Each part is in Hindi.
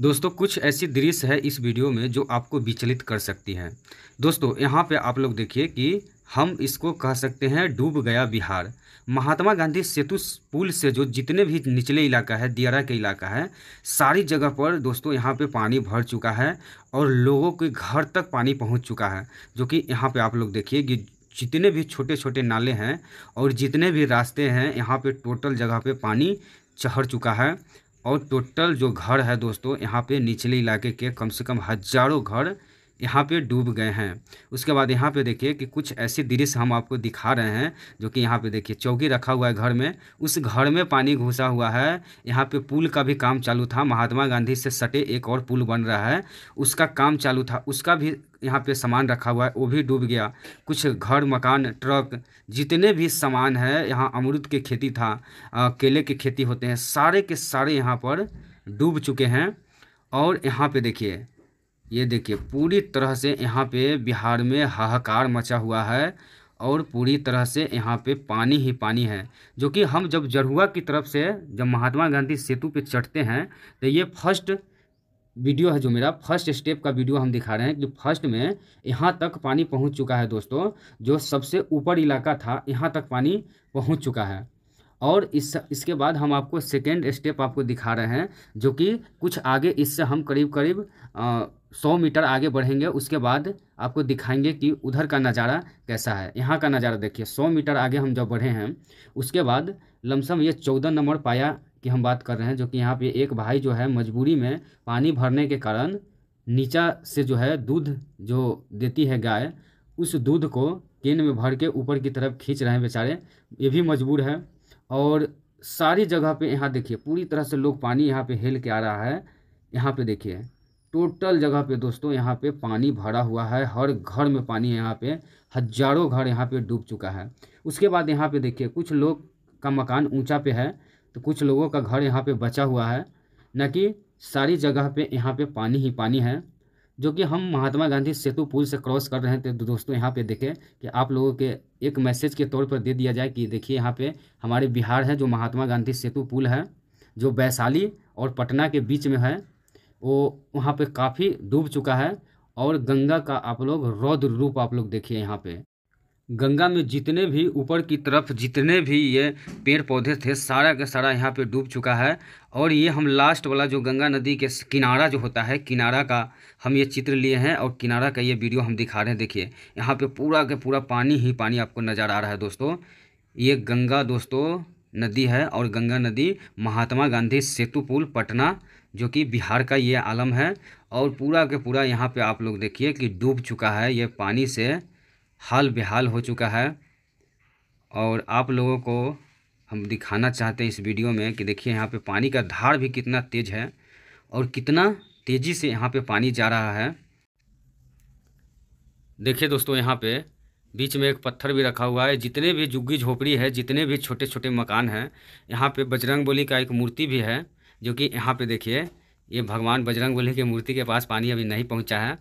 दोस्तों कुछ ऐसी दृश्य है इस वीडियो में जो आपको विचलित कर सकती हैं दोस्तों यहाँ पे आप लोग देखिए कि हम इसको कह सकते हैं डूब गया बिहार महात्मा गांधी सेतु पुल से जो जितने भी निचले इलाका है दियारा के इलाका है सारी जगह पर दोस्तों यहाँ पे पानी भर चुका है और लोगों के घर तक पानी पहुँच चुका है जो कि यहाँ पर आप लोग देखिए कि जितने भी छोटे छोटे नाले हैं और जितने भी रास्ते हैं यहाँ पर टोटल जगह पर पानी चढ़ चुका है और टोटल जो घर है दोस्तों यहाँ पे निचले इलाके के कम से कम हजारों घर यहाँ पे डूब गए हैं उसके बाद यहाँ पे देखिए कि कुछ ऐसे दृश्य हम आपको दिखा रहे हैं जो कि यहाँ पे देखिए चौकी रखा हुआ है घर में उस घर में पानी घुसा हुआ है यहाँ पे पुल का भी काम चालू था महात्मा गांधी से सटे एक और पुल बन रहा है उसका काम चालू था उसका भी यहाँ पे सामान रखा हुआ है वो भी डूब गया कुछ घर मकान ट्रक जितने भी सामान है यहाँ अमरुद की खेती था आ, केले की खेती होते हैं सारे के सारे यहाँ पर डूब चुके हैं और यहाँ पे देखिए ये देखिए पूरी तरह से यहाँ पे बिहार में हाहाकार मचा हुआ है और पूरी तरह से यहाँ पे पानी ही पानी है जो कि हम जब जरुआ की तरफ से जब महात्मा गांधी सेतु पे चढ़ते हैं तो ये फर्स्ट वीडियो है जो मेरा फर्स्ट स्टेप का वीडियो हम दिखा रहे हैं कि फर्स्ट में यहाँ तक पानी पहुँच चुका है दोस्तों जो सबसे ऊपर इलाका था यहाँ तक पानी पहुँच चुका है और इस इसके बाद हम आपको सेकेंड स्टेप आपको दिखा रहे हैं जो कि कुछ आगे इससे हम करीब करीब सौ मीटर आगे बढ़ेंगे उसके बाद आपको दिखाएंगे कि उधर का नज़ारा कैसा है यहाँ का नज़ारा देखिए सौ मीटर आगे हम जब बढ़े हैं उसके बाद लमसम ये चौदह नंबर पाया की हम बात कर रहे हैं जो कि यहाँ पे एक भाई जो है मजबूरी में पानी भरने के कारण नीचा से जो है दूध जो देती है गाय उस दूध को केन में भर के ऊपर की तरफ खींच रहे हैं बेचारे ये भी मजबूर है और सारी जगह पे यहाँ देखिए पूरी तरह से लोग पानी यहाँ पे हेल के आ रहा है यहाँ पे देखिए टोटल जगह पे दोस्तों यहाँ पे पानी भरा हुआ है हर घर में पानी यहाँ पे हजारों घर यहाँ पे डूब चुका है उसके बाद यहाँ पे देखिए कुछ लोग का मकान ऊंचा पे है तो कुछ लोगों का घर यहाँ पे बचा हुआ है न कि सारी जगह पे यहाँ पे पानी ही पानी है जो कि हम महात्मा गांधी सेतु पुल से क्रॉस कर रहे थे तो दोस्तों यहाँ पे देखें कि आप लोगों के एक मैसेज के तौर पर दे दिया जाए कि देखिए यहाँ पे हमारे बिहार है जो महात्मा गांधी सेतु पुल है जो वैशाली और पटना के बीच में है वो वहाँ पे काफ़ी डूब चुका है और गंगा का आप लोग रौद्र रूप आप लोग देखिए यहाँ पे गंगा में जितने भी ऊपर की तरफ जितने भी ये पेड़ पौधे थे सारा का सारा यहाँ पे डूब चुका है और ये हम लास्ट वाला जो गंगा नदी के किनारा जो होता है किनारा का हम ये चित्र लिए हैं और किनारा का ये वीडियो हम दिखा रहे हैं देखिए यहाँ पे पूरा के पूरा पानी ही पानी आपको नज़र आ रहा है दोस्तों ये गंगा दोस्तों नदी है और गंगा नदी महात्मा गांधी सेतु पुल पटना जो कि बिहार का ये आलम है और पूरा के पूरा यहाँ पे आप लोग देखिए कि डूब चुका है ये पानी से हाल बेहाल हो चुका है और आप लोगों को हम दिखाना चाहते हैं इस वीडियो में कि देखिए यहाँ पे पानी का धार भी कितना तेज है और कितना तेज़ी से यहाँ पे पानी जा रहा है देखिए दोस्तों यहाँ पे बीच में एक पत्थर भी रखा हुआ है जितने भी झुग्गी झोपड़ी है जितने भी छोटे छोटे मकान हैं यहाँ पे बजरंग बोली का एक मूर्ति भी है जो कि यहाँ पर देखिए ये भगवान बजरंग बोली की मूर्ति के पास पानी अभी नहीं पहुँचा है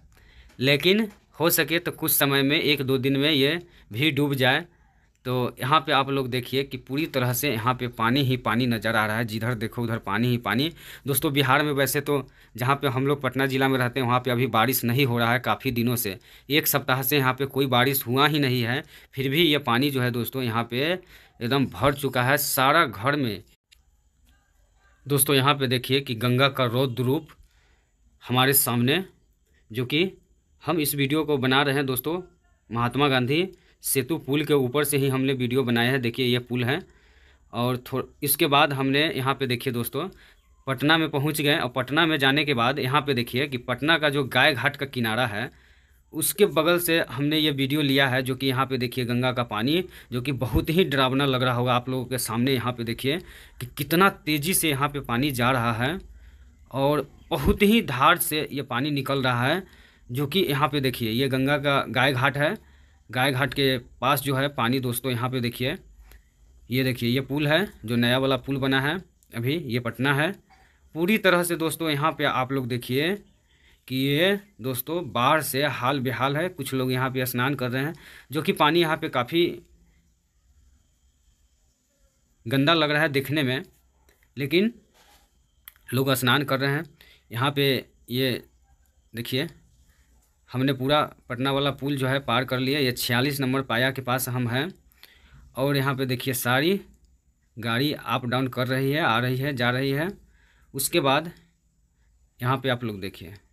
लेकिन हो सके तो कुछ समय में एक दो दिन में ये भी डूब जाए तो यहाँ पे आप लोग देखिए कि पूरी तरह से यहाँ पे पानी ही पानी नज़र आ रहा है जिधर देखो उधर पानी ही पानी दोस्तों बिहार में वैसे तो जहाँ पे हम लोग पटना ज़िला में रहते हैं वहाँ पे अभी बारिश नहीं हो रहा है काफ़ी दिनों से एक सप्ताह से यहाँ पे कोई बारिश हुआ ही नहीं है फिर भी ये पानी जो है दोस्तों यहाँ पर एकदम भर चुका है सारा घर में दोस्तों यहाँ पर देखिए कि गंगा का रौद्र रूप हमारे सामने जो कि हम इस वीडियो को बना रहे हैं दोस्तों महात्मा गांधी सेतु पुल के ऊपर से ही हमने वीडियो बनाया है देखिए ये पुल है और इसके बाद हमने यहाँ पे देखिए दोस्तों पटना में पहुँच गए और पटना में जाने के बाद यहाँ पे देखिए कि पटना का जो गाय घाट का किनारा है उसके बगल से हमने ये वीडियो लिया है जो कि यहाँ पे देखिए गंगा का पानी जो कि बहुत ही डरावना लग रहा होगा आप लोगों के सामने यहाँ पे देखिए कि कितना तेज़ी से यहाँ पे पानी जा रहा है और बहुत ही धार से ये पानी निकल रहा है जो कि यहाँ पे देखिए ये गंगा का गाय घाट है गाय घाट के पास जो है पानी दोस्तों यहाँ पे देखिए ये देखिए ये पुल है जो नया वाला पुल बना है अभी ये पटना है पूरी तरह से दोस्तों यहाँ पे आप लोग देखिए कि ये दोस्तों बाढ़ से हाल बेहाल है कुछ लोग यहाँ पे स्नान कर रहे हैं जो कि पानी यहाँ पे काफ़ी गंदा लग रहा है देखने में लेकिन लोग स्नान कर रहे हैं यहाँ पे ये देखिए हमने पूरा पटना वाला पुल जो है पार कर लिया ये छियालीस नंबर पाया के पास हम हैं और यहाँ पे देखिए सारी गाड़ी अप डाउन कर रही है आ रही है जा रही है उसके बाद यहाँ पे आप लोग देखिए